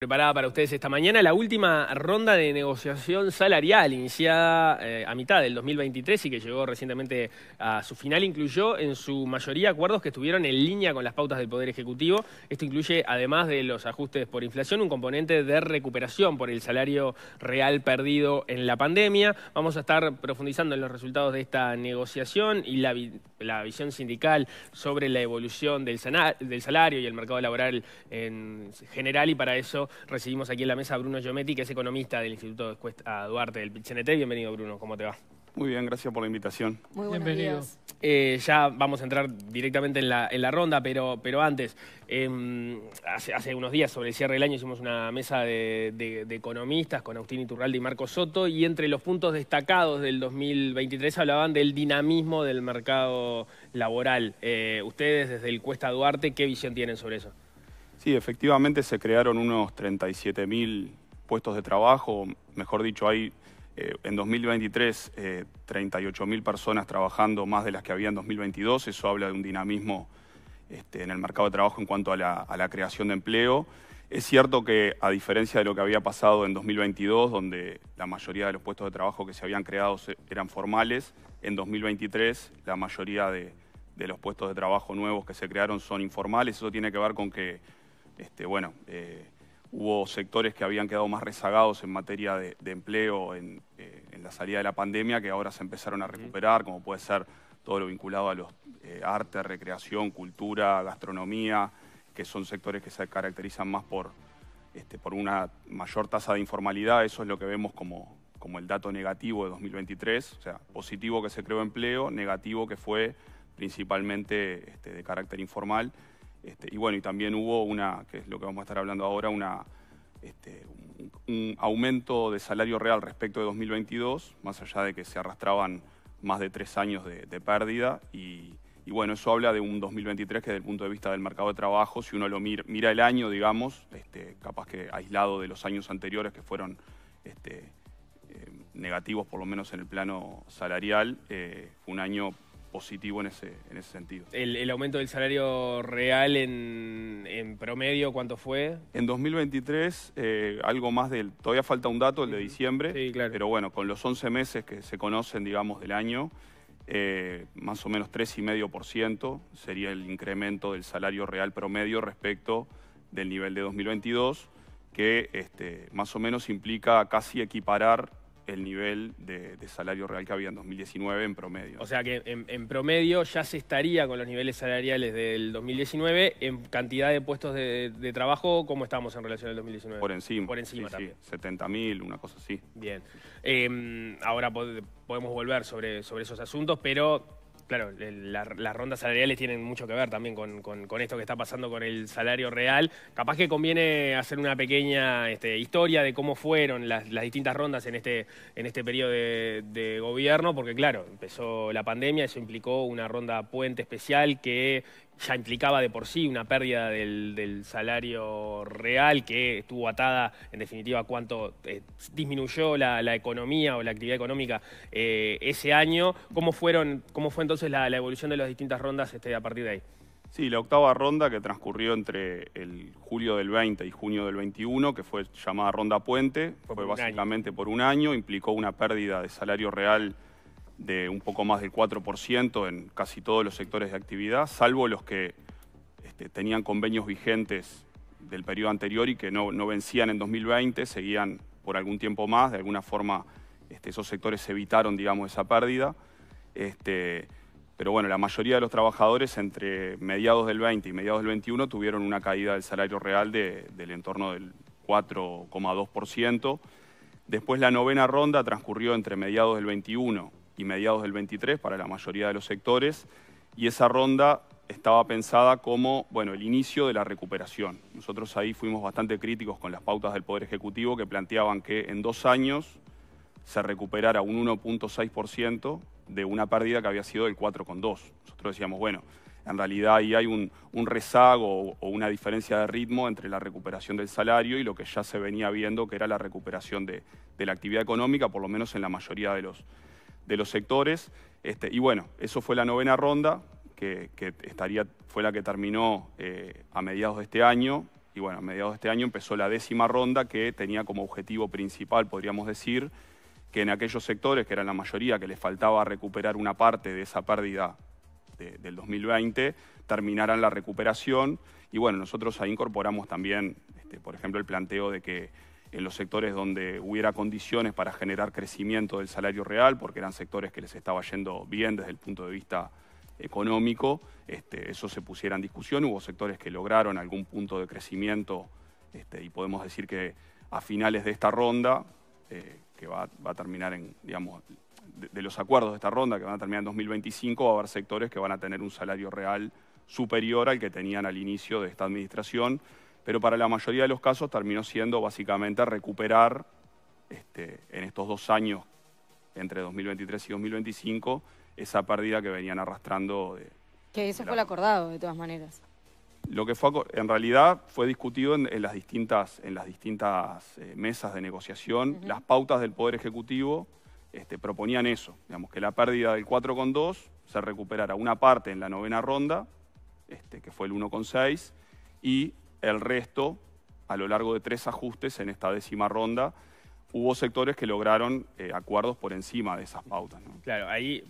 Preparada para ustedes esta mañana la última ronda de negociación salarial iniciada eh, a mitad del 2023 y que llegó recientemente a su final incluyó en su mayoría acuerdos que estuvieron en línea con las pautas del Poder Ejecutivo. Esto incluye, además de los ajustes por inflación, un componente de recuperación por el salario real perdido en la pandemia. Vamos a estar profundizando en los resultados de esta negociación y la, visión sindical sobre la evolución del, del, salario y el mercado laboral en general y para eso recibimos aquí en la mesa a Bruno Giometti, que es economista del Instituto de Cuesta Duarte del CNT. Bienvenido, Bruno, ¿cómo te va? Muy bien, gracias por la invitación. Muy Bienvenido. Eh, ya vamos a entrar directamente en la, ronda, pero, antes, em, hace, unos días, sobre el cierre del año, hicimos una mesa de, economistas con Agustín Iturralde y Marco Soto, y entre los puntos destacados del 2023 hablaban del dinamismo del mercado laboral. Eh, ustedes, desde el Cuesta Duarte, ¿qué visión tienen sobre eso? Sí, efectivamente se crearon unos mil puestos de trabajo, mejor dicho, hay eh, en 2023 eh, mil personas trabajando más de las que había en 2022, eso habla de un dinamismo este, en el mercado de trabajo en cuanto a la, creación de empleo. Es cierto que, a diferencia de lo que había pasado en 2022, donde la mayoría de los puestos de trabajo que se habían creado eran formales, en 2023 la mayoría de los puestos de trabajo nuevos que se crearon son informales. Eso tiene que ver con que este, bueno, eh, hubo sectores que habían quedado más rezagados en materia de, empleo eh, en, la salida de la pandemia que ahora se empezaron a recuperar, como puede ser todo lo vinculado a los eh, arte, recreación, cultura, gastronomía, que son sectores que se caracterizan más por, este, una mayor tasa de informalidad. Eso es lo que vemos como, el dato negativo de 2023, o sea, positivo que se creó empleo, negativo que fue principalmente este, de carácter informal. Este, y bueno, y también hubo una, que es lo que vamos a estar hablando ahora, una, este, un, aumento de salario real respecto de 2022, más allá de que se arrastraban más de tres años de, pérdida. Y, bueno, eso habla de un 2023 que desde el punto de vista del mercado de trabajo, si uno lo mira, el año, digamos, este, capaz que aislado de los años anteriores que fueron eh, negativos, por lo menos en el plano salarial, fue eh, un año positivo en ese, en ese sentido. El, aumento del salario real en, promedio cuánto fue? En 2023, eh, algo más del. Todavía falta un dato, el de diciembre. Sí, claro. Pero bueno, con los 11 meses que se conocen, digamos, del año. Eh, más o menos 3,5% sería el incremento del salario real promedio respecto del nivel de 2022, que este, más o menos implica casi equiparar el nivel de, salario real que había en 2019 en promedio. O sea que en, promedio ya se estaría con los niveles salariales del 2019 en cantidad de puestos de, trabajo, ¿cómo estamos en relación al 2019? Por encima. Por encima sí, también. 70.000, una cosa así. Bien. Em, ahora podemos volver sobre, sobre esos asuntos, pero claro, las rondas salariales tienen mucho que ver también con, esto que está pasando con el salario real. Capaz que conviene hacer una pequeña este, historia de cómo fueron las, distintas rondas en este, en este periodo de, de, gobierno, porque claro, empezó la pandemia, eso implicó una ronda puente especial que ya implicaba de por sí una pérdida del, salario real que estuvo atada en definitiva a cuánto eh, disminuyó la, economía o la actividad económica eh, ese año. ¿Cómo, fue entonces la, evolución de las distintas rondas este, a partir de ahí? Sí, la octava ronda que transcurrió entre el julio del 20 y junio del 21, que fue llamada Ronda Puente, fue, básicamente por un año, implicó una pérdida de salario real de un poco más del 4% en casi todos los sectores de actividad, salvo los que este, tenían convenios vigentes del periodo anterior y que no, no, vencían en 2020, seguían por algún tiempo más, de alguna forma este, esos sectores evitaron, digamos, esa pérdida. Este, pero bueno, la mayoría de los trabajadores entre mediados del 20 y mediados del 21 tuvieron una caída del salario real del entorno del 4,2%. Después la novena ronda transcurrió entre mediados del 21 y mediados del 23 para la mayoría de los sectores y esa ronda estaba pensada como bueno, el inicio de la recuperación. Nosotros ahí fuimos bastante críticos con las pautas del Poder Ejecutivo que planteaban que en dos años se recuperara un 1.6% de una pérdida que había sido del 4,2. Nosotros decíamos, bueno, en realidad ahí hay un, rezago o, una diferencia de ritmo entre la recuperación del salario y lo que ya se venía viendo, que era la recuperación de, de la actividad económica, por lo menos en la mayoría de los, de los sectores. Este, y bueno, eso fue la novena ronda, que, estaría, fue la que terminó eh, a mediados de este año. Y bueno, a mediados de este año empezó la décima ronda que tenía como objetivo principal, podríamos decir, que en aquellos sectores, que eran la mayoría, que les faltaba recuperar una parte de esa pérdida del 2020, terminaran la recuperación. Y bueno, nosotros ahí incorporamos también, este, por ejemplo, el planteo de que en los sectores donde hubiera condiciones para generar crecimiento del salario real, porque eran sectores que les estaba yendo bien desde el punto de vista económico, este, eso se pusiera en discusión. Hubo sectores que lograron algún punto de crecimiento este, y podemos decir que a finales de esta ronda, eh, que va, a terminar en, digamos, de, los acuerdos de esta ronda, que van a terminar en 2025, va a haber sectores que van a tener un salario real superior al que tenían al inicio de esta administración pero para la mayoría de los casos terminó siendo básicamente recuperar este, en estos dos años, entre 2023 y 2025, esa pérdida que venían arrastrando. De, que eso fue el acordado, de todas maneras. Lo que fue, en realidad fue discutido en, las distintas, en las distintas eh, mesas de negociación. Las pautas del Poder Ejecutivo este, proponían eso, digamos, que la pérdida del 4,2 se recuperara una parte en la novena ronda, este, que fue el 1,6, y el resto a lo largo de tres ajustes en esta décima ronda hubo sectores que lograron eh, acuerdos por encima de esas pautas. Claro, ahí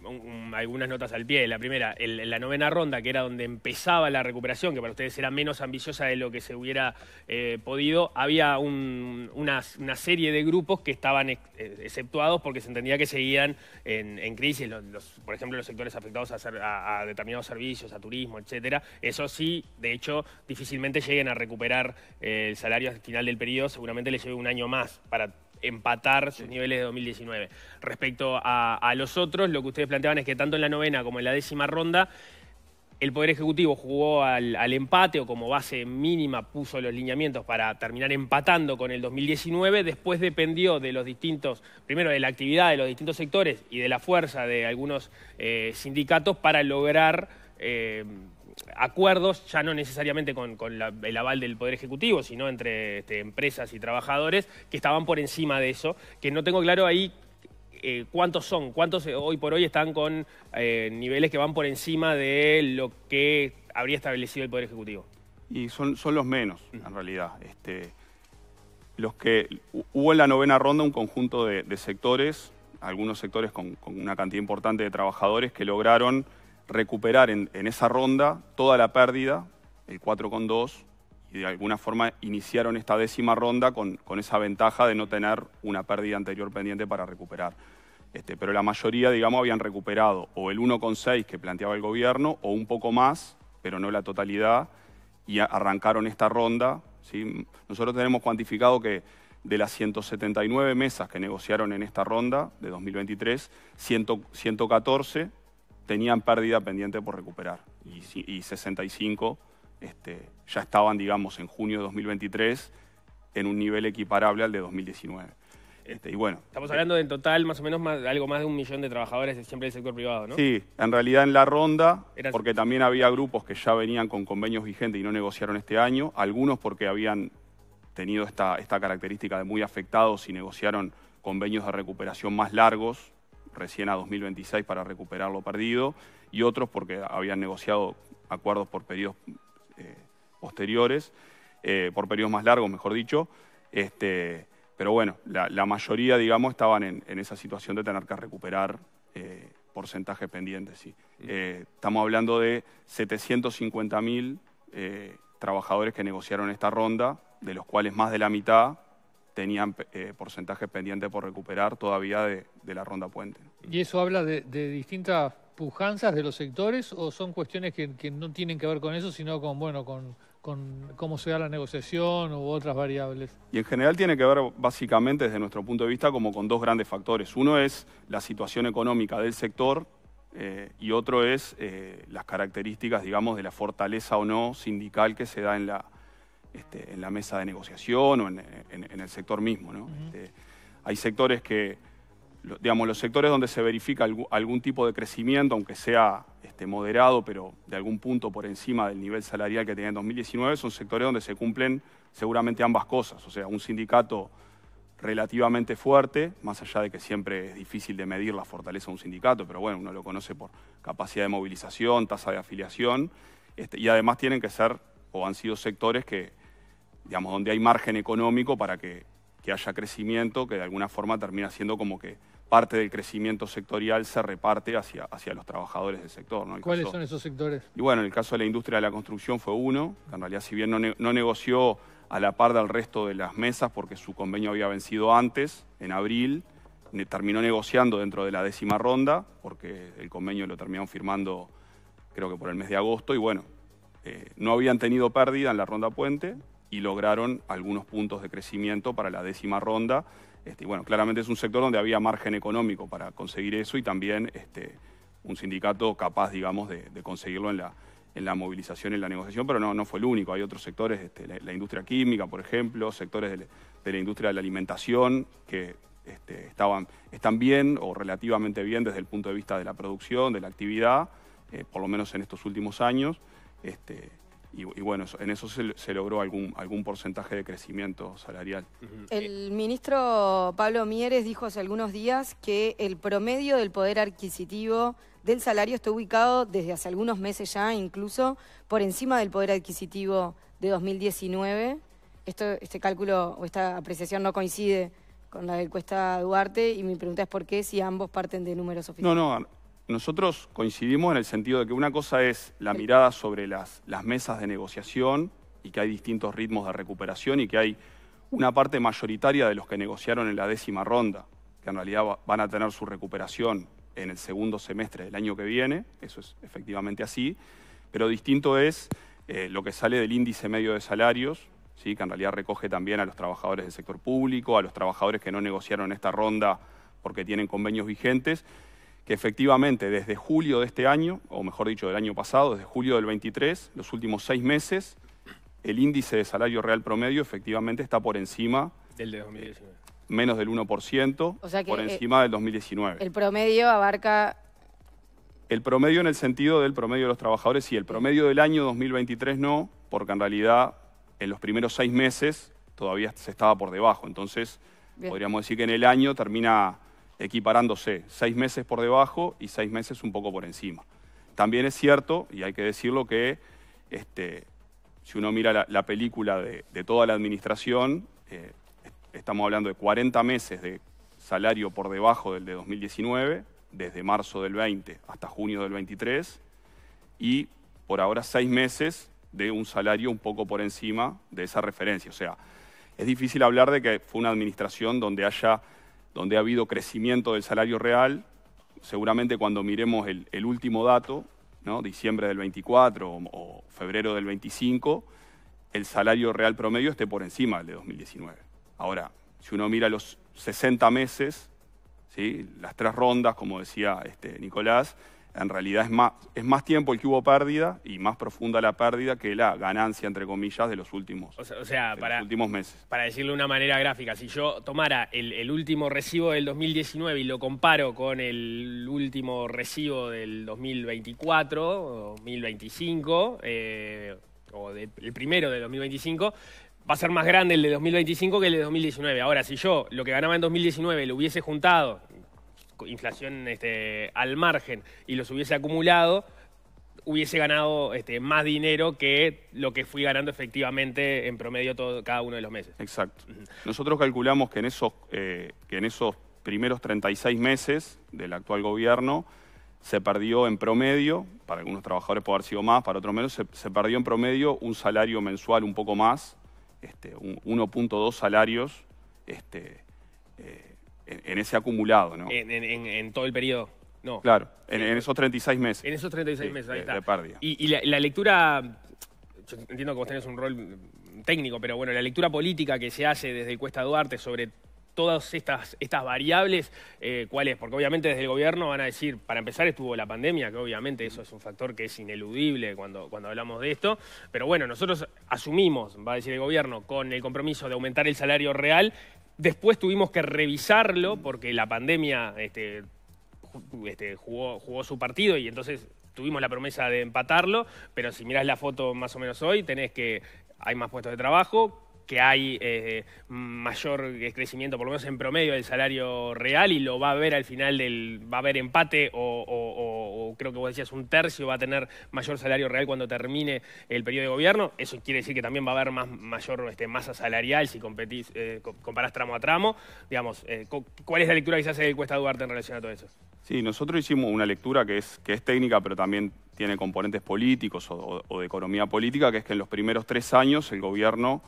algunas notas al pie. La primera, en la novena ronda, que era donde empezaba la recuperación, que para ustedes era menos ambiciosa de lo que se hubiera eh, podido, había una, serie de grupos que estaban eh, exceptuados porque se entendía que seguían en, crisis, los, por ejemplo, los sectores afectados a, determinados servicios, a turismo, etcétera. Eso sí, de hecho, difícilmente lleguen a recuperar el salario al final del periodo, seguramente les lleve un año más para empatar sus niveles de 2019. Respecto a, los otros, lo que ustedes planteaban es que tanto en la novena como en la décima ronda el Poder Ejecutivo jugó al, empate o como base mínima puso los lineamientos para terminar empatando con el 2019. Después dependió de los distintos, primero de la actividad de los distintos sectores y de la fuerza de algunos eh, sindicatos para lograr eh, acuerdos, ya no necesariamente con, el aval del Poder Ejecutivo, sino entre este, empresas y trabajadores que estaban por encima de eso, que no tengo claro ahí eh, cuántos son, cuántos eh, hoy por hoy están con eh, niveles que van por encima de lo que habría establecido el Poder Ejecutivo. Y son, son los menos, en realidad. Este, los que hubo en la novena ronda un conjunto de, sectores, algunos sectores con, con una cantidad importante de trabajadores que lograron recuperar en, esa ronda toda la pérdida, el 4,2, y de alguna forma iniciaron esta décima ronda con, esa ventaja de no tener una pérdida anterior pendiente para recuperar. Este, pero la mayoría, digamos, habían recuperado o el 1,6 que planteaba el gobierno o un poco más, pero no la totalidad, y arrancaron esta ronda. ¿sí? Nosotros tenemos cuantificado que de las 179 mesas que negociaron en esta ronda de 2023, 114 tenían pérdida pendiente por recuperar y, 65 este, ya estaban, digamos, en junio de 2023 en un nivel equiparable al de 2019. Este, y bueno, Estamos eh, hablando de en total más o menos algo más de un millón de trabajadores siempre del sector privado, ¿no? Sí, en realidad en la ronda, porque también había grupos que ya venían con convenios vigentes y no negociaron este año, algunos porque habían tenido esta, esta característica de muy afectados y negociaron convenios de recuperación más largos, recién a 2026 para recuperar lo perdido y otros porque habían negociado acuerdos por periodos eh, posteriores, eh, por periodos más largos, mejor dicho. Este, pero bueno, la, mayoría, digamos, estaban en, esa situación de tener que recuperar eh, porcentajes pendientes. estamos hablando de 750.000 trabajadores que negociaron esta ronda, de los cuales más de la mitad tenían porcentajes pendientes por recuperar todavía de la ronda puente. ¿Y eso habla de, distintas pujanzas de los sectores o son cuestiones que, no tienen que ver con eso, sino con, bueno, con, cómo se da la negociación u otras variables? Y en general tiene que ver básicamente desde nuestro punto de vista como con dos grandes factores. Uno es la situación económica del sector eh, y otro es eh, las características, digamos, de la fortaleza o no sindical que se da en la, este, en la mesa de negociación o en, el sector mismo. Este, hay sectores que digamos, los sectores donde se verifica algún tipo de crecimiento, aunque sea este, moderado, pero de algún punto por encima del nivel salarial que tenía en 2019, son sectores donde se cumplen seguramente ambas cosas. O sea, un sindicato relativamente fuerte, más allá de que siempre es difícil de medir la fortaleza de un sindicato, pero bueno, uno lo conoce por capacidad de movilización, tasa de afiliación, este, y además tienen que ser o han sido sectores que, digamos, donde hay margen económico para que que haya crecimiento, que de alguna forma termina siendo como que parte del crecimiento sectorial se reparte hacia, hacia los trabajadores del sector. ¿Cuáles son esos sectores? Y bueno, en el caso de la industria de la construcción fue uno, en realidad si bien no, negoció a la par del resto de las mesas porque su convenio había vencido antes, en abril, terminó negociando dentro de la décima ronda, porque el convenio lo terminaron firmando creo que por el mes de agosto, y bueno, eh, no habían tenido pérdida en la ronda puente, y lograron algunos puntos de crecimiento para la décima ronda. Este, bueno, claramente es un sector donde había margen económico para conseguir eso y también este, un sindicato capaz, digamos, de, conseguirlo en la, en la movilización, en la negociación, pero no, no fue el único. Hay otros sectores, este, la, industria química, por ejemplo, sectores de, la industria de la alimentación que este, estaban, están bien o relativamente bien desde el punto de vista de la producción, de la actividad, eh, por lo menos en estos últimos años. Y, bueno, en eso se, logró algún, algún porcentaje de crecimiento salarial. El ministro Pablo Mieres dijo hace algunos días que el promedio del poder adquisitivo del salario está ubicado desde hace algunos meses ya, incluso por encima del poder adquisitivo de 2019. Esto, este cálculo o esta apreciación no coincide con la del Cuesta Duarte y mi pregunta es por qué si ambos parten de números oficiales. No, no, nosotros coincidimos en el sentido de que una cosa es la mirada sobre las, mesas de negociación y que hay distintos ritmos de recuperación y que hay una parte mayoritaria de los que negociaron en la décima ronda, que en realidad van a tener su recuperación en el segundo semestre del año que viene, eso es efectivamente así, pero distinto es eh, lo que sale del índice medio de salarios, ¿sí? que en realidad recoge también a los trabajadores del sector público, a los trabajadores que no negociaron esta ronda porque tienen convenios vigentes, que efectivamente desde julio de este año, o mejor dicho del año pasado, desde julio del 23, los últimos seis meses, el índice de salario real promedio efectivamente está por encima del de 2019. Eh, menos del 1%, o sea por encima del 2019. El promedio abarca... El promedio en el sentido del promedio de los trabajadores, y el promedio del año 2023 no, porque en realidad en los primeros seis meses todavía se estaba por debajo. Entonces, podríamos decir que en el año termina equiparándose seis meses por debajo y seis meses un poco por encima. También es cierto, y hay que decirlo, que este, si uno mira la, película de, toda la administración, eh, estamos hablando de 40 meses de salario por debajo del de 2019, desde marzo del 20 hasta junio del 23, y por ahora seis meses de un salario un poco por encima de esa referencia. O sea, es difícil hablar de que fue una administración donde haya donde ha habido crecimiento del salario real. Seguramente cuando miremos el, último dato, ¿no? diciembre del 24 o, febrero del 25, el salario real promedio esté por encima del de 2019. Ahora, si uno mira los 60 meses, ¿sí? las tres rondas, como decía este, Nicolás, en realidad es más, es más tiempo el que hubo pérdida y más profunda la pérdida que la ganancia, entre comillas, de los últimos, últimos meses. Para decirlo de una manera gráfica, si yo tomara el, último recibo del 2019 y lo comparo con el último recibo del 2024, 2025, eh, o el primero de 2025, va a ser más grande el de 2025 que el de 2019. Ahora, si yo lo que ganaba en 2019 lo hubiese juntado inflación este, al margen y los hubiese acumulado, hubiese ganado este, más dinero que lo que fui ganando efectivamente en promedio cada uno de los meses. Exacto. Nosotros calculamos que en esos, eh, que en esos primeros 36 meses del actual gobierno se perdió en promedio, para algunos trabajadores puede haber sido más, para otros menos, se, perdió en promedio un salario mensual un poco más, este, 1.2 salarios este, eh, en, ese acumulado, ¿no? En, todo el periodo. No. Claro, en, esos 36 meses. En esos 36 meses, ahí está. Y, la, lectura, yo entiendo que vos tenés un rol técnico, pero bueno, la lectura política que se hace desde el Cuesta Duarte sobre todas estas, estas variables, eh, ¿cuál es? Porque obviamente desde el gobierno van a decir, para empezar estuvo la pandemia, que obviamente eso es un factor que es ineludible cuando, cuando hablamos de esto, pero bueno, nosotros asumimos, va a decir el gobierno, con el compromiso de aumentar el salario real Después tuvimos que revisarlo porque la pandemia este, este, jugó, jugó su partido y entonces tuvimos la promesa de empatarlo, pero si mirás la foto más o menos hoy, tenés que hay más puestos de trabajo, que hay eh, mayor crecimiento, por lo menos en promedio, del salario real y lo va a ver al final del. va a haber empate o, creo que vos decías un tercio va a tener mayor salario real cuando termine el periodo de gobierno. Eso quiere decir que también va a haber más, mayor este, masa salarial si eh, comparás tramo a tramo. Digamos, eh, ¿cuál es la lectura que se hace de Cuesta Duarte en relación a todo eso? Sí, nosotros hicimos una lectura que es, que técnica, pero también tiene componentes políticos o, de economía política, que es que en los primeros tres años el gobierno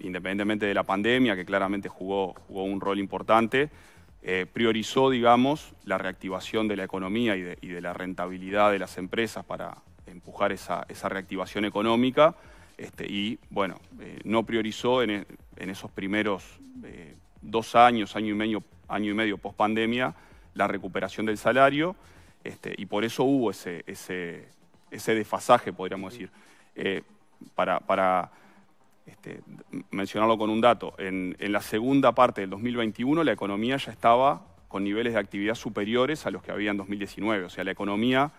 independientemente de la pandemia, que claramente jugó, un rol importante, eh, priorizó, digamos, la reactivación de la economía y de, la rentabilidad de las empresas para empujar esa, reactivación económica. Este, y, bueno, eh, no priorizó en, e, esos primeros eh, dos años, año y medio, año y medio post pandemia, la recuperación del salario. Este, y por eso hubo ese, desfasaje, podríamos decir. para este, mencionarlo con un dato, en, la segunda parte del 2021 la economía ya estaba con niveles de actividad superiores a los que había en 2019. O sea, la economía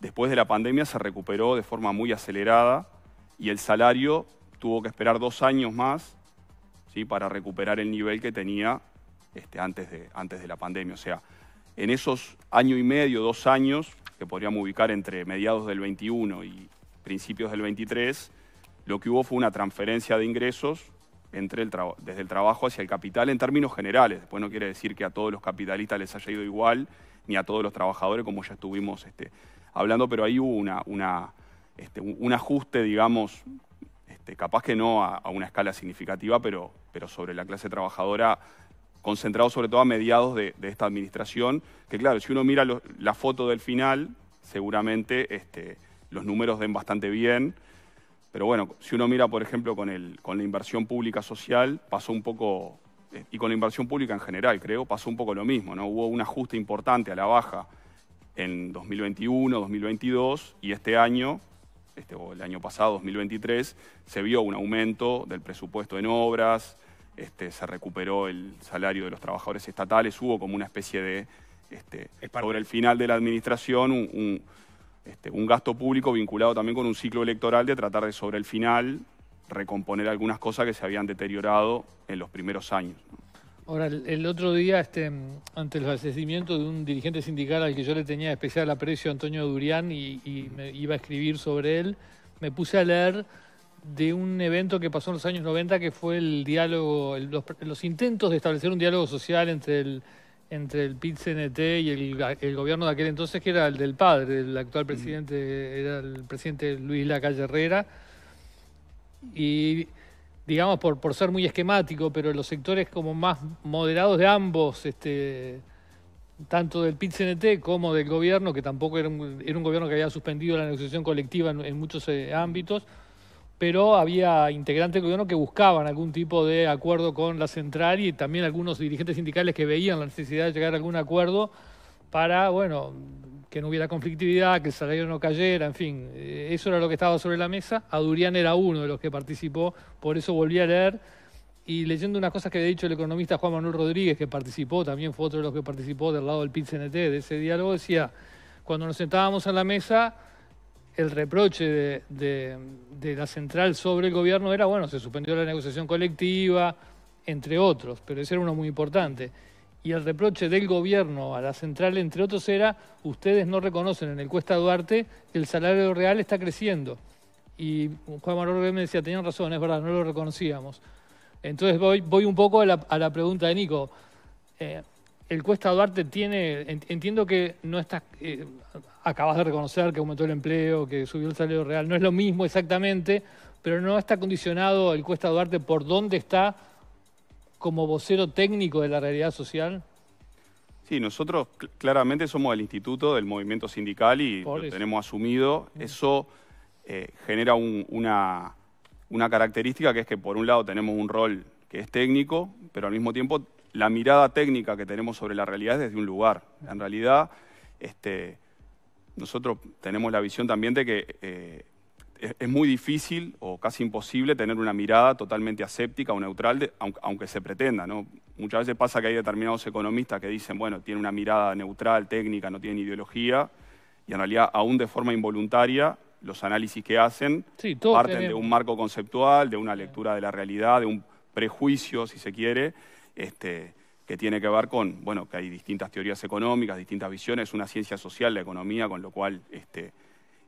después de la pandemia se recuperó de forma muy acelerada y el salario tuvo que esperar dos años más ¿sí? para recuperar el nivel que tenía este, antes, de, antes de la pandemia. O sea, en esos año y medio, dos años, que podríamos ubicar entre mediados del 21 y principios del 23, lo que hubo fue una transferencia de ingresos entre el desde el trabajo hacia el capital en términos generales. Después no quiere decir que a todos los capitalistas les haya ido igual, ni a todos los trabajadores, como ya estuvimos este, hablando, pero ahí hubo una, este, un ajuste, digamos, este, capaz que no a, una escala significativa, pero, pero sobre la clase trabajadora, concentrado sobre todo a mediados de, esta administración, que claro, si uno mira la foto del final, seguramente este, los números den bastante bien pero bueno, si uno mira, por ejemplo, con, el, con la inversión pública social, pasó un poco, eh, y con la inversión pública en general, creo, pasó un poco lo mismo, ¿no? Hubo un ajuste importante a la baja en 2021, 2022, y este año, este, o el año pasado, 2023, se vio un aumento del presupuesto en obras, este, se recuperó el salario de los trabajadores estatales, hubo como una especie de, este, sobre el final de la administración, un este, un gasto público vinculado también con un ciclo electoral de tratar de sobre el final recomponer algunas cosas que se habían deteriorado en los primeros años. Ahora, el otro día, este, ante el fallecimiento de un dirigente sindical al que yo le tenía especial aprecio, Antonio Durián, y, me iba a escribir sobre él, me puse a leer de un evento que pasó en los años 90, que fue el diálogo, los intentos de establecer un diálogo social entre el, entre el PIT-CNT y el, gobierno de aquel entonces, que era el del padre, el actual mm. presidente, era el presidente Luis Lacalle Herrera. Y digamos, por, por ser muy esquemático, pero los sectores como más moderados de ambos, este, tanto del PIT-CNT como del gobierno, que tampoco era un, gobierno que había suspendido la negociación colectiva en, muchos eh, ámbitos, pero había integrantes del gobierno que buscaban algún tipo de acuerdo con la central y también algunos dirigentes sindicales que veían la necesidad de llegar a algún acuerdo para, bueno, que no hubiera conflictividad, que el salario no cayera, en fin, eh, eso era lo que estaba sobre la mesa. A Durian era uno de los que participó, por eso volví a leer y leyendo unas cosas que había dicho el economista Juan Manuel Rodríguez, que participó, también fue otro de los que participó del lado del pit de ese diálogo, decía, cuando nos sentábamos en la mesa, el reproche de, la central sobre el gobierno era, bueno, se suspendió la negociación colectiva, entre otros, pero ese era uno muy importante. Y el reproche del gobierno a la central, entre otros, era, ustedes no reconocen en el Cuesta Duarte el salario real está creciendo. Y Juan Manuel me decía, tenían razón, es verdad, no lo reconocíamos. Entonces voy, un poco a la, pregunta de Nico. Eh, el Cuesta Duarte tiene, entiendo que no estás, eh, acabas de reconocer que aumentó el empleo, que subió el salario real, no es lo mismo exactamente, pero no está condicionado el Cuesta Duarte por dónde está como vocero técnico de la realidad social. Sí, nosotros claramente somos el instituto del movimiento sindical y lo tenemos asumido. Mm. Eso eh, genera una, una característica que es que por un lado tenemos un rol que es técnico, pero al mismo tiempo la mirada técnica que tenemos sobre la realidad es desde un lugar. En realidad, este, nosotros tenemos la visión también de que eh, es, muy difícil o casi imposible tener una mirada totalmente aséptica o neutral, aunque, se pretenda. Muchas veces pasa que hay determinados economistas que dicen, bueno, tiene una mirada neutral, técnica, no tiene ideología, y en realidad, aún de forma involuntaria, los análisis que hacen parten de un marco conceptual, de una lectura de la realidad, de un prejuicio, si se quiere, este, que tiene que ver con, bueno, que hay distintas teorías económicas, distintas visiones, una ciencia social, la economía, con lo cual este,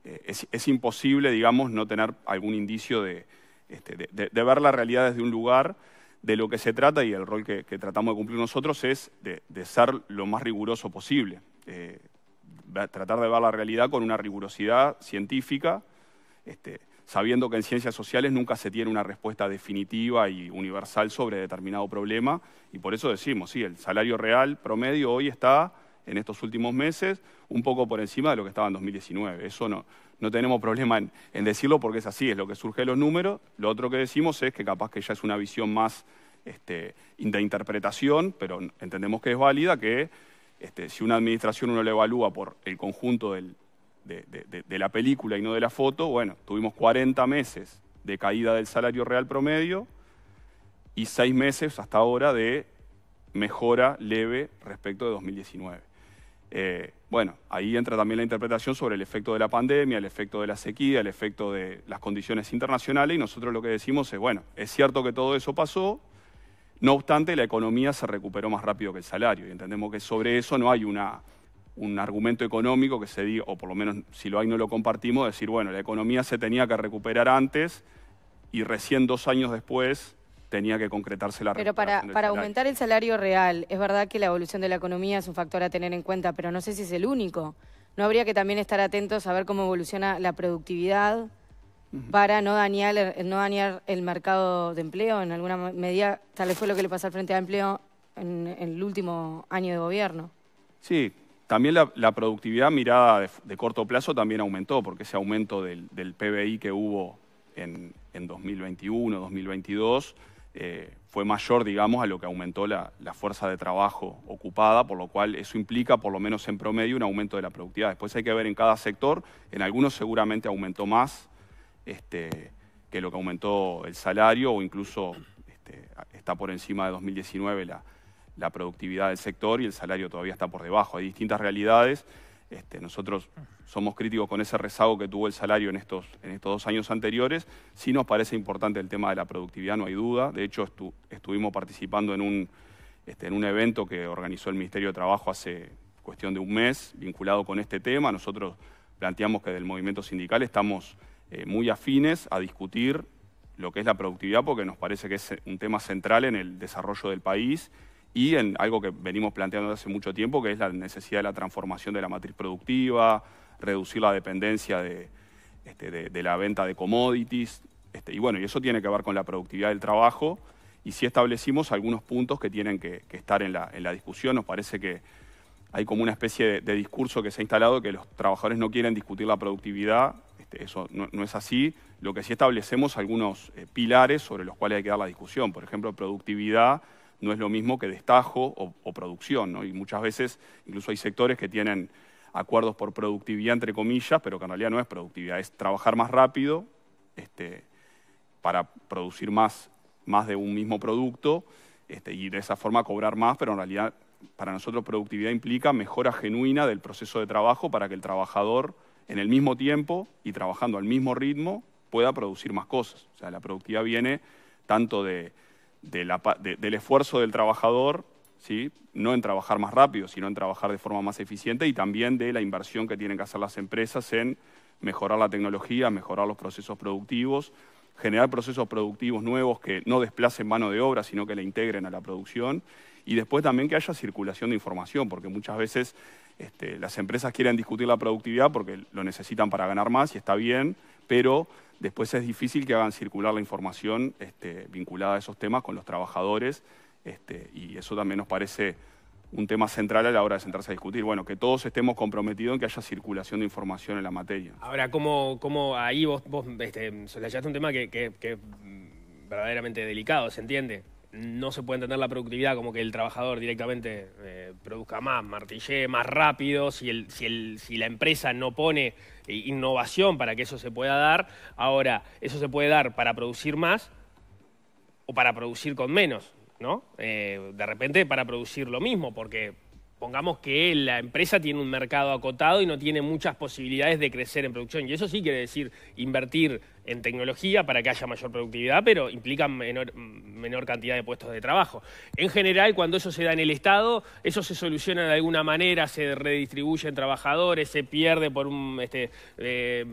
eh, es, es, imposible, digamos, no tener algún indicio este, de, de, ver la realidad desde un lugar. De lo que se trata y el rol que, tratamos de cumplir nosotros es de, ser lo más riguroso posible. Eh, tratar de ver la realidad con una rigurosidad científica, este, sabiendo que en ciencias sociales nunca se tiene una respuesta definitiva y universal sobre determinado problema, y por eso decimos, sí, el salario real promedio hoy está en estos últimos meses un poco por encima de lo que estaba en 2019. Eso no, no tenemos problema en, decirlo porque es así, es lo que surge de los números. Lo otro que decimos es que capaz que ya es una visión más este, de interpretación, pero entendemos que es válida, que este, si una administración uno la evalúa por el conjunto del, de, la película y no de la foto, bueno, tuvimos 40 meses de caída del salario real promedio y 6 meses hasta ahora de mejora leve respecto de 2019. Eh, bueno, ahí entra también la interpretación sobre el efecto de la pandemia, el efecto de la sequía, el efecto de las condiciones internacionales y nosotros lo que decimos es, bueno, es cierto que todo eso pasó, no obstante la economía se recuperó más rápido que el salario y entendemos que sobre eso no hay una un argumento económico que se dio o por lo menos si lo hay no lo compartimos, decir, bueno, la economía se tenía que recuperar antes y recién dos años después tenía que concretarse la Pero para, para aumentar el salario real, es verdad que la evolución de la economía es un factor a tener en cuenta, pero no sé si es el único. ¿No habría que también estar atentos a ver cómo evoluciona la productividad para no dañar, no dañar el mercado de empleo? En alguna medida, tal vez fue lo que le pasó al Frente de Empleo en el último año de gobierno. Sí, también la, productividad mirada de, corto plazo también aumentó, porque ese aumento del, PBI que hubo en, en 2021, 2022, eh, fue mayor, digamos, a lo que aumentó la, fuerza de trabajo ocupada, por lo cual eso implica, por lo menos en promedio, un aumento de la productividad. Después hay que ver en cada sector, en algunos seguramente aumentó más este, que lo que aumentó el salario o incluso este, está por encima de 2019 la, la productividad del sector y el salario todavía está por debajo. Hay distintas realidades. Este, nosotros somos críticos con ese rezago que tuvo el salario en estos, en estos dos años anteriores. Sí nos parece importante el tema de la productividad, no hay duda. De hecho, estuvimos participando en un, este, en un evento que organizó el Ministerio de Trabajo hace cuestión de un mes, vinculado con este tema. Nosotros planteamos que del movimiento sindical estamos eh, muy afines a discutir lo que es la productividad, porque nos parece que es un tema central en el desarrollo del país y en algo que venimos planteando desde hace mucho tiempo, que es la necesidad de la transformación de la matriz productiva, reducir la dependencia de, este, de, la venta de commodities. Este, y bueno, y eso tiene que ver con la productividad del trabajo y si establecimos algunos puntos que tienen que, estar en la, en la, discusión. Nos parece que hay como una especie de, discurso que se ha instalado que los trabajadores no quieren discutir la productividad. Este, eso no, es así. Lo que sí establecemos algunos eh, pilares sobre los cuales hay que dar la discusión. Por ejemplo, productividad no es lo mismo que destajo o, producción. ¿no? Y muchas veces incluso hay sectores que tienen acuerdos por productividad, entre comillas, pero que en realidad no es productividad, es trabajar más rápido este, para producir más, más de un mismo producto este, y de esa forma cobrar más, pero en realidad para nosotros productividad implica mejora genuina del proceso de trabajo para que el trabajador en el mismo tiempo y trabajando al mismo ritmo pueda producir más cosas. O sea, la productividad viene tanto de del esfuerzo del trabajador, ¿sí? no en trabajar más rápido, sino en trabajar de forma más eficiente y también de la inversión que tienen que hacer las empresas en mejorar la tecnología, mejorar los procesos productivos, generar procesos productivos nuevos que no desplacen mano de obra, sino que la integren a la producción. Y después también que haya circulación de información, porque muchas veces este, las empresas quieren discutir la productividad porque lo necesitan para ganar más y está bien, pero Después es difícil que hagan circular la información este, vinculada a esos temas con los trabajadores este, y eso también nos parece un tema central a la hora de sentarse a discutir. Bueno, que todos estemos comprometidos en que haya circulación de información en la materia. Ahora, ¿cómo, cómo ahí vos, vos este, soslayaste un tema que, es mm, verdaderamente delicado, se entiende? no se puede entender la productividad como que el trabajador directamente eh, produzca más, martillee más rápido, si, la empresa no pone eh, innovación para que eso se pueda dar, ahora eso se puede dar para producir más o para producir con menos, ¿no? Eh, de repente para producir lo mismo, porque pongamos que la empresa tiene un mercado acotado y no tiene muchas posibilidades de crecer en producción, y eso sí quiere decir invertir en tecnología para que haya mayor productividad, pero implican menor, cantidad de puestos de trabajo. En general, cuando eso se da en el Estado, eso se soluciona de alguna manera, se redistribuye redistribuyen trabajadores, se pierde por un... Este, eh,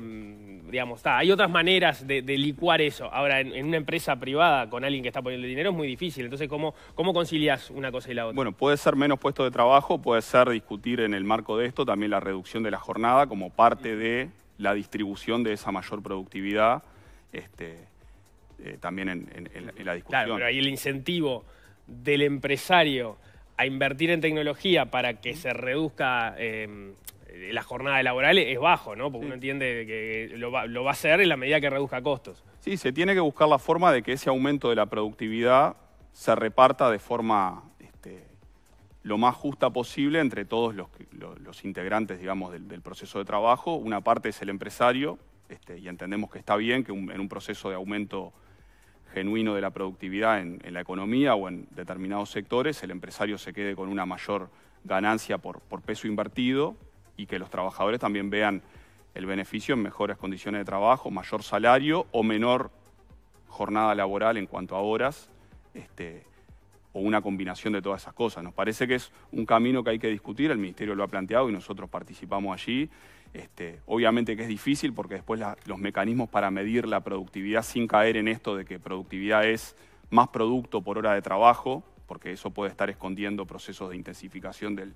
digamos, Hay otras maneras de, licuar eso. Ahora, en, una empresa privada con alguien que está poniendo dinero es muy difícil. Entonces, ¿cómo, ¿cómo concilias una cosa y la otra? Bueno, puede ser menos puestos de trabajo, puede ser discutir en el marco de esto también la reducción de la jornada como parte de la distribución de esa mayor productividad este, eh, también en, la discusión. Claro, pero ahí el incentivo del empresario a invertir en tecnología para que se reduzca em, la jornada laboral es bajo, ¿no? Porque uno entiende que lo va, lo va, a hacer en la medida que reduzca costos. Sí, se tiene que buscar la forma de que ese aumento de la productividad se reparta de forma lo más justa posible entre todos los, los, integrantes, digamos, del, proceso de trabajo. Una parte es el empresario, este, y entendemos que está bien que en un proceso de aumento genuino de la productividad en, la economía o en determinados sectores, el empresario se quede con una mayor ganancia por, por peso invertido y que los trabajadores también vean el beneficio en mejores condiciones de trabajo, mayor salario o menor jornada laboral en cuanto a horas. Este, o una combinación de todas esas cosas. Nos parece que es un camino que hay que discutir, el Ministerio lo ha planteado y nosotros participamos allí. Este, obviamente que es difícil porque después los mecanismos para medir la productividad sin caer en esto de que productividad es más producto por hora de trabajo, porque eso puede estar escondiendo procesos de intensificación del,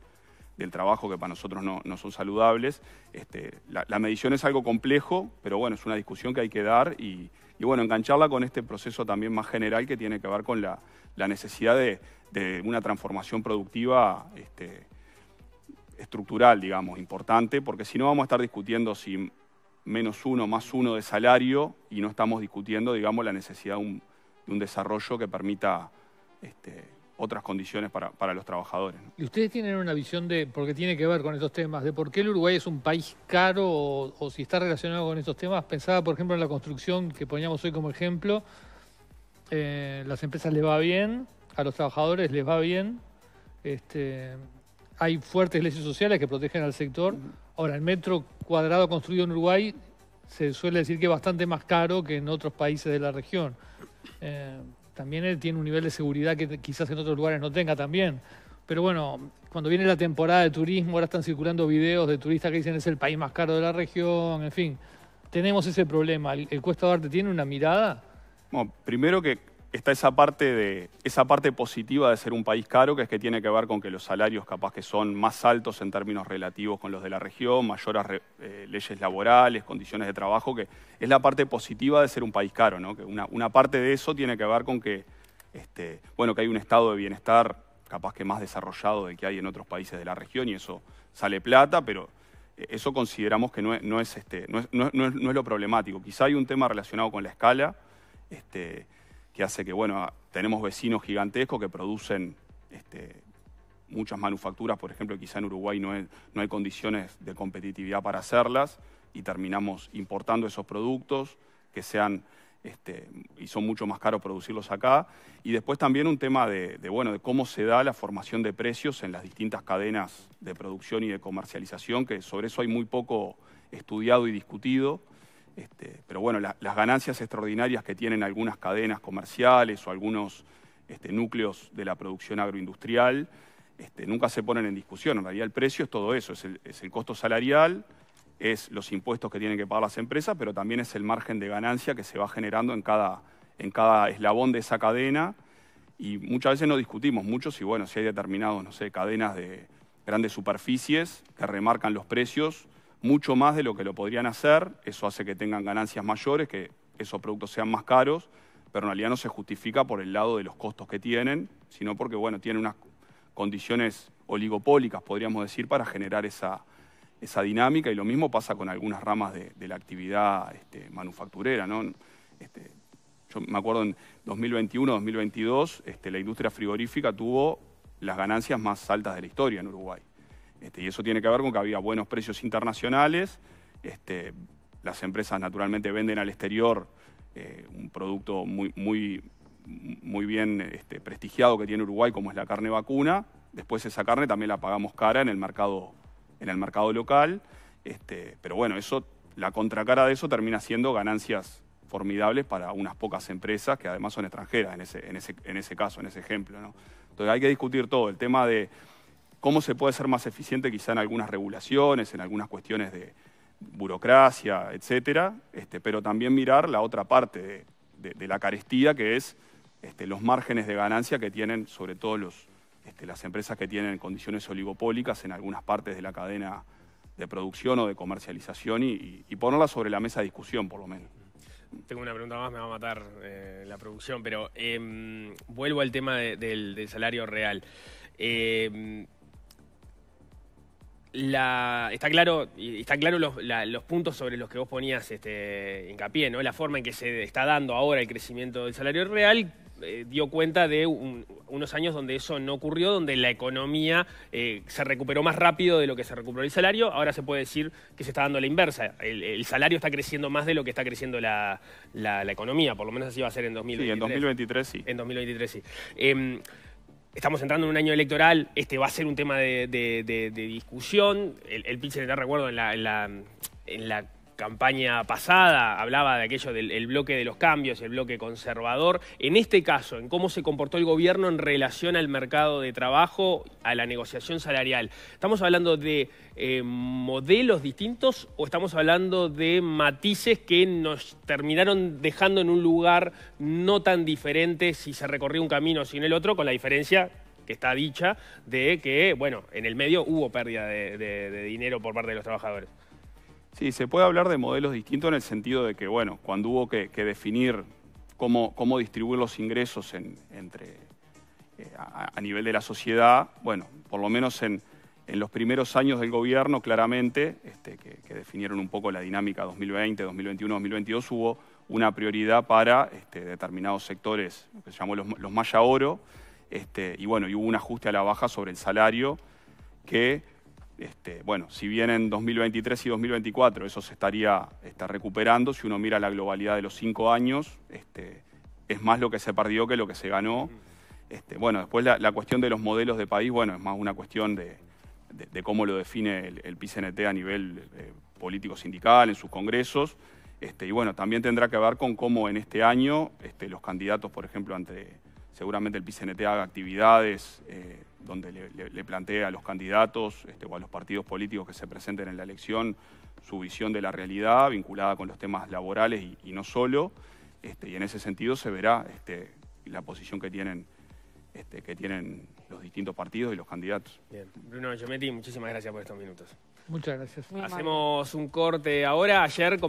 trabajo que para nosotros no, son saludables. Este, la, la medición es algo complejo, pero bueno, es una discusión que hay que dar y, y bueno, engancharla con este proceso también más general que tiene que ver con la, necesidad de, una transformación productiva este, estructural, digamos, importante, porque si no vamos a estar discutiendo si menos uno, más uno de salario y no estamos discutiendo, digamos, la necesidad de un, desarrollo que permita... Este, otras condiciones para, los trabajadores. ¿Y ustedes tienen una visión de, porque tiene que ver con esos temas, de por qué el Uruguay es un país caro o, si está relacionado con esos temas? Pensaba, por ejemplo, en la construcción que poníamos hoy como ejemplo, eh, las empresas les va bien, a los trabajadores les va bien, este, hay fuertes leyes sociales que protegen al sector. Ahora, el metro cuadrado construido en Uruguay se suele decir que es bastante más caro que en otros países de la región. Eh, también él tiene un nivel de seguridad que quizás en otros lugares no tenga también. Pero bueno, cuando viene la temporada de turismo, ahora están circulando videos de turistas que dicen es el país más caro de la región, en fin, tenemos ese problema. ¿El, el Cuesta arte tiene una mirada? Bueno, primero que está esa parte, de, esa parte positiva de ser un país caro, que es que tiene que ver con que los salarios capaz que son más altos en términos relativos con los de la región, mayores eh, leyes laborales, condiciones de trabajo, que es la parte positiva de ser un país caro, ¿no? que una, una parte de eso tiene que ver con que, este, bueno, que hay un estado de bienestar capaz que más desarrollado de que hay en otros países de la región y eso sale plata, pero eh, eso consideramos que no es, este, no es, lo problemático. Quizá hay un tema relacionado con la escala, este, que hace que, bueno, tenemos vecinos gigantescos que producen este, muchas manufacturas, por ejemplo, quizá en Uruguay no, hay condiciones de competitividad para hacerlas y terminamos importando esos productos que sean este, y son mucho más caros producirlos acá. Y después también un tema de, bueno, de cómo se da la formación de precios en las distintas cadenas de producción y de comercialización, que sobre eso hay muy poco estudiado y discutido. Este, pero bueno, las ganancias extraordinarias que tienen algunas cadenas comerciales o algunos este, núcleos de la producción agroindustrial este, nunca se ponen en discusión. En realidad el precio es todo eso, es el, costo salarial, es los impuestos que tienen que pagar las empresas, pero también es el margen de ganancia que se va generando en cada, eslabón de esa cadena. Y muchas veces no discutimos mucho si, bueno, si hay determinados, no sé, cadenas de grandes superficies que remarcan los precios mucho más de lo que lo podrían hacer, eso hace que tengan ganancias mayores, que esos productos sean más caros, pero en realidad no se justifica por el lado de los costos que tienen, sino porque bueno, tienen unas condiciones oligopólicas, podríamos decir, para generar esa, dinámica y lo mismo pasa con algunas ramas de, la actividad este, manufacturera. ¿no? Este, yo me acuerdo en 2021-2022 este, la industria frigorífica tuvo las ganancias más altas de la historia en Uruguay. Este, y eso tiene que ver con que había buenos precios internacionales, este, las empresas naturalmente venden al exterior eh, un producto muy, muy, muy bien este, prestigiado que tiene Uruguay, como es la carne vacuna. Después esa carne también la pagamos cara en el mercado, en el mercado local. pero bueno, eso, la contracara de eso termina siendo ganancias formidables para unas pocas empresas que además son extranjeras en ese, caso, en ese ejemplo. Entonces hay que discutir todo. El tema de cómo se puede ser más eficiente quizá en algunas regulaciones, en algunas cuestiones de burocracia, etcétera, este, pero también mirar la otra parte de, la carestía, que es este, los márgenes de ganancia que tienen sobre todo este, las empresas que tienen condiciones oligopólicas en algunas partes de la cadena de producción o de comercialización y, ponerla ponerlas sobre la mesa de discusión, por lo menos. Tengo una pregunta más, me va a matar eh, la producción, pero em, vuelvo al tema del, salario real. Em, la, está claro, está claro los, puntos sobre los que vos ponías este, hincapié, ¿no? La forma en que se está dando ahora el crecimiento del salario real eh, dio cuenta de unos años donde eso no ocurrió, donde la economía eh, se recuperó más rápido de lo que se recuperó el salario. Ahora se puede decir que se está dando la inversa. El, salario está creciendo más de lo que está creciendo la, economía, por lo menos así va a ser en 2023. Sí, en 2023 sí. En 2023 sí. Em, estamos entrando en un año electoral, este va a ser un tema de, discusión. El, el PIL recuerdo, en la, la, en la campaña pasada hablaba de aquello del bloque de los cambios, el bloque conservador. En este caso, en cómo se comportó el gobierno en relación al mercado de trabajo, a la negociación salarial. ¿Estamos hablando de eh, modelos distintos o estamos hablando de matices que nos terminaron dejando en un lugar no tan diferente si se recorrió un camino o si en el otro, con la diferencia que está dicha de que, bueno, en el medio hubo pérdida de dinero por parte de los trabajadores? Sí, se puede hablar de modelos distintos en el sentido de que, bueno, cuando hubo que, definir cómo, cómo, distribuir los ingresos entre, eh, a, nivel de la sociedad, bueno, por lo menos en, los primeros años del gobierno, claramente, este, que, definieron un poco la dinámica 2020, 2021, 2022, hubo una prioridad para este, determinados sectores, lo que se llamó los, los maya oro, este, y bueno, y hubo un ajuste a la baja sobre el salario que este, bueno, si bien en 2023 y 2024 eso se estaría está recuperando, si uno mira la globalidad de los cinco años, este, es más lo que se perdió que lo que se ganó. Este, bueno, después la, cuestión de los modelos de país, bueno, es más una cuestión de, cómo lo define el, el, PCNT a nivel eh, político-sindical, en sus congresos. y bueno, también tendrá que ver con cómo en este año los candidatos, por ejemplo, ante seguramente el PCNT haga actividades eh, donde le, plantea a los candidatos este, o a los partidos políticos que se presenten en la elección su visión de la realidad vinculada con los temas laborales y, no solo. Este, y en ese sentido se verá este, la posición que tienen, que tienen los distintos partidos y los candidatos. Bien. Bruno Giometti, muchísimas gracias por estos minutos. Muchas gracias. Hacemos un corte ahora. Ayer